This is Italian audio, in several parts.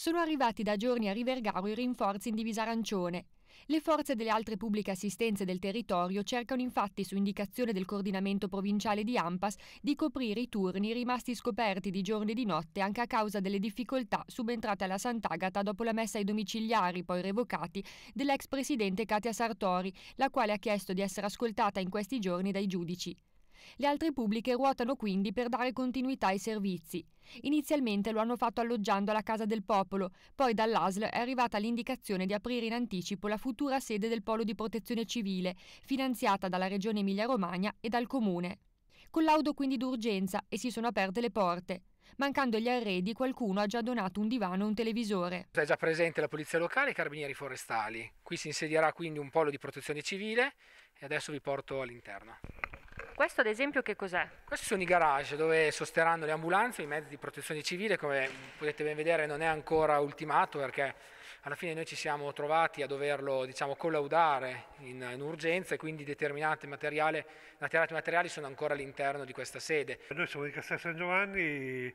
sono arrivati da giorni a Rivergaro i rinforzi in divisa arancione. Le forze delle altre pubbliche assistenze del territorio cercano infatti, su indicazione del coordinamento provinciale di Ampas, di coprire i turni rimasti scoperti di giorno e di notte anche a causa delle difficoltà subentrate alla Sant'Agata dopo la messa ai domiciliari, poi revocati, dell'ex presidente Katia Sartori, la quale ha chiesto di essere ascoltata in questi giorni dai giudici. Le altre pubbliche ruotano quindi per dare continuità ai servizi. Inizialmente lo hanno fatto alloggiando alla Casa del Popolo, poi dall'ASL è arrivata l'indicazione di aprire in anticipo la futura sede del Polo di Protezione Civile, finanziata dalla Regione Emilia-Romagna e dal Comune. Collaudo quindi d'urgenza e si sono aperte le porte. Mancando gli arredi, qualcuno ha già donato un divano e un televisore. È già presente la polizia locale e i carabinieri forestali. Qui si insedierà quindi un polo di protezione civile e adesso vi porto all'interno. Questo ad esempio che cos'è? Questi sono i garage dove sosterranno le ambulanze, i mezzi di protezione civile, come potete ben vedere non è ancora ultimato perché alla fine noi ci siamo trovati a doverlo diciamo, collaudare in, in urgenza e quindi determinati materiali, determinati materiali sono ancora all'interno di questa sede. Noi siamo di Castel San Giovanni, eh,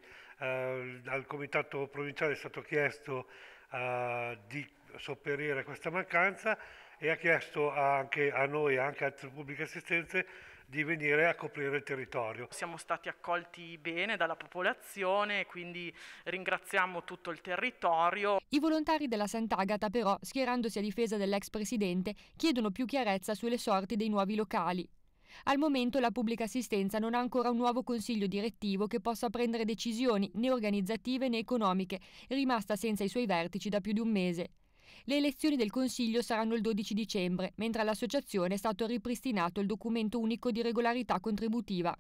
al Comitato Provinciale è stato chiesto eh, di sopperire a questa mancanza e ha chiesto anche a noi e anche a altre pubbliche assistenze di venire a coprire il territorio. Siamo stati accolti bene dalla popolazione, quindi ringraziamo tutto il territorio. I volontari della Sant'Agata però, schierandosi a difesa dell'ex presidente, chiedono più chiarezza sulle sorti dei nuovi locali. Al momento la pubblica assistenza non ha ancora un nuovo consiglio direttivo che possa prendere decisioni né organizzative né economiche, rimasta senza i suoi vertici da più di un mese. Le elezioni del Consiglio saranno il 12 dicembre, mentre all'associazione è stato ripristinato il documento unico di regolarità contributiva.